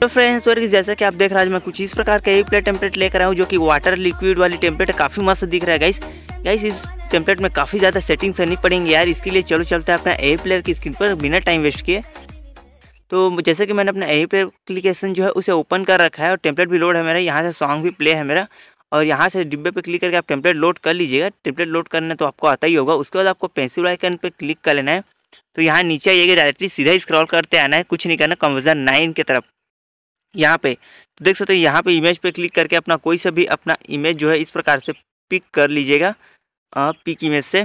तो फ्रेंड्स और जैसा कि आप देख रहे हैं मैं कुछ इस प्रकार का एक प्लेट टेम्पलेट लेकर आया हूँ जो कि वाटर लिक्विड वाली टेम्पलेट काफ़ी मस्त दिख रहा है गाइस गाइस इस टेम्पलेट में काफ़ी ज़्यादा सेटिंग्स से नहीं पड़ेंगे यार इसके लिए चलो चलते हैं अपना ए प्लेयर की स्क्रीन पर बिना टाइम वेस्ट किए तो जैसे कि मैंने अपना ए प्लेयर एप्लीकेशन जो है उसे ओपन कर रखा है और टेम्पलेट भी लोड है मेरा यहाँ से सॉन्ग भी प्ले है मेरा और यहाँ से डिब्बे पे क्लिक करके आप टेम्पलेट लोड कर लीजिएगा टेम्पलेट लोड करना तो आपको आता ही होगा उसके बाद आपको पेंसिल आइकन पे क्लिक कर लेना है तो यहाँ नीचे आइएगा डायरेक्टली सीधा स्क्रॉल करते आना है कुछ नहीं करना कन्वर्जन नाइन की तरफ यहाँ पे तो देख सकते हो यहाँ पे इमेज पे क्लिक करके अपना कोई सा भी अपना इमेज जो है इस प्रकार से पिक कर लीजिएगा पिक इमेज से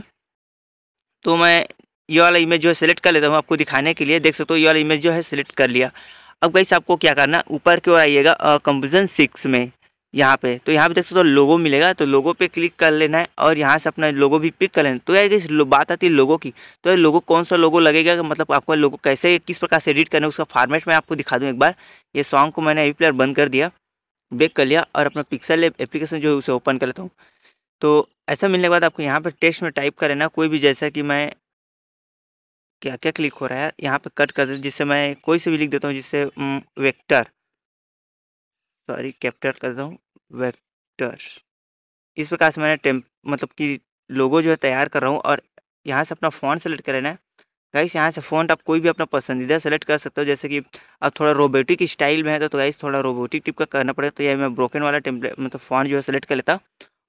तो मैं ये वाला इमेज जो है सेलेक्ट कर लेता हूँ आपको दिखाने के लिए देख सकते हो ये वाला इमेज जो है सेलेक्ट कर लिया अब गई आपको क्या करना ऊपर की ओर आइएगा कंवर्जन सिक्स में यहाँ पे तो यहाँ पे देख सकते हो तो लोगो मिलेगा तो लोगो पे क्लिक कर लेना है और यहाँ से अपना लोगो भी पिक कर लेना तो यार इस बात आती है लोगों की तो यार लोगो कौन सा लोगो लगेगा मतलब आपको लोगो कैसे किस प्रकार से एडिट करना है उसका फॉर्मेट मैं आपको दिखा दूँ एक बार ये सॉन्ग को मैंने अभी प्लेयर बंद कर दिया बेक कर लिया और अपना पिक्सल एप्लीकेशन जो है उसे ओपन कर लेता हूँ तो ऐसा मिलने के बाद आपको यहाँ पर टेक्स्ट में टाइप कर लेना कोई भी जैसा कि मैं क्या क्या क्लिक हो रहा है यहाँ पर कट कर दे जिससे मैं कोई से भी लिख देता हूँ जिससे वेक्टर सॉरी कैप्टर कर देता हूँ वेक्टर इस प्रकार से मैंने टेम्प मतलब कि लोगो जो है तैयार कर रहा हूँ और यहाँ से अपना फ़ॉन्ट सेलेक्ट कर लेना है गाइस यहाँ से फ़ॉन्ट आप कोई भी अपना पसंदीदा सेलेक्ट कर सकते हो जैसे कि आप थोड़ा रोबोटिक स्टाइल में है तो, तो गाइस थोड़ा रोबोटिक टिप का करना पड़ेगा तो यह मैं ब्रोकन वाला टेम्पलेट मतलब फ़ॉन्ट जो है सेलेक्ट कर लेता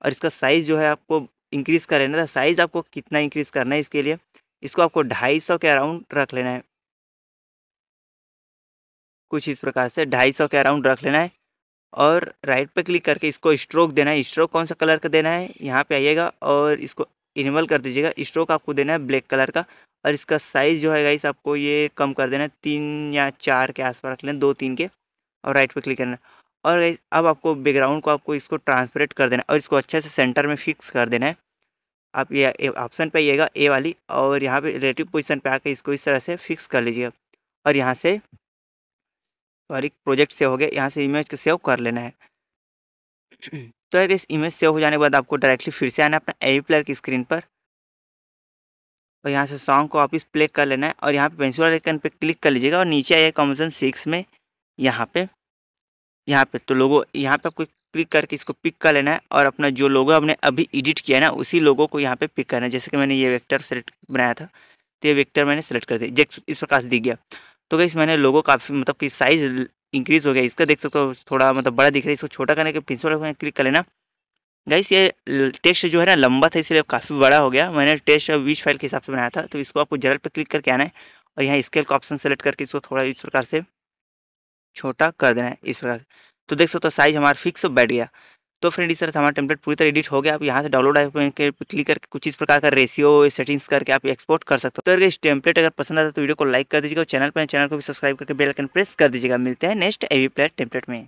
और इसका साइज़ जो है आपको इंक्रीज़ कर लेना था साइज़ आपको कितना इंक्रीज़ करना है इसके लिए इसको आपको ढाई सौ के अराउंड रख लेना है कुछ इस प्रकार से ढाई सौ के अराउंड रख लेना है और राइट पे क्लिक करके इसको स्ट्रोक देना है स्ट्रोक कौन सा कलर का देना है यहाँ पे आइएगा और इसको इनेबल कर दीजिएगा स्ट्रोक आपको देना है ब्लैक कलर का और इसका साइज़ जो है गाइस आपको ये कम कर देना है तीन या चार के आसपास रख लें दो तीन के और राइट पे क्लिक करना और गाइस अब आपको बैकग्राउंड को आपको इसको ट्रांसपेरेंट कर देना है और इसको अच्छे से सेंटर में फिक्स कर देना है आप ये ऑप्शन पर आइएगा ए वाली और यहाँ पर रिलेटिव पोजिशन पर आकर इसको इस तरह से फिक्स कर लीजिएगा और यहाँ से और एक प्रोजेक्ट सेव हो गया यहाँ से इमेज को सेव कर लेना है तो एक इस इमेज सेव हो जाने के बाद आपको डायरेक्टली फिर से आना है अपना एवी प्लेयर की स्क्रीन पर और यहाँ से सॉन्ग को वापस प्ले कर लेना है और यहाँ पे पेंसिल आइकन पे क्लिक कर लीजिएगा और नीचे आइए कॉम्पोजन सिक्स में यहाँ पे यहाँ पे तो लोगों यहाँ पे आपको क्लिक करके इसको पिक कर लेना है और अपना जो लोगो हमने अभी एडिट किया है ना उसी लोगो को यहाँ पे पिक करना है जैसे कि मैंने ये वेक्टर सेलेक्ट बनाया था तो ये वेक्टर मैंने सेलेक्ट कर दिया इस प्रकार से दिख गया तो गई मैंने लोगों काफ़ी मतलब कि साइज़ इंक्रीज़ हो गया इसका देख सकते हो थोड़ा मतलब बड़ा दिख रहा है इसको छोटा करने के प्रिंसिपल क्लिक कर लेना गाइस ये टेक्स्ट जो है ना लंबा था इसलिए काफ़ी बड़ा हो गया मैंने टेक्स्ट वीच फाइल के हिसाब से बनाया था तो इसको आपको जरल पर क्लिक करके आना है और यहाँ स्केल का ऑप्शन सेलेक्ट करके इसको थोड़ा इस प्रकार से छोटा कर देना है इस प्रकार तो देख सकते हो साइज़ हमारा फिक्स बैठ गया तो फ्रेंड इस तरह से हमारा टेम्पलेट पूरी तरह एडिट हो गया आप यहाँ से डाउनलोड के क्लिक करके कुछ इस प्रकार का रेशियो सेटिंग्स करके आप एक्सपोर्ट कर सकते हो तो अगर इस टेम्पलेट अगर पसंद आता है तो वीडियो को लाइक कर दीजिएगा और चैनल पर चैनल को भी सब्सक्राइब करके बेलकन प्रेस कर दीजिएगा मिलते हैं नेक्स्ट एवी प्लेट टेम्पलेट में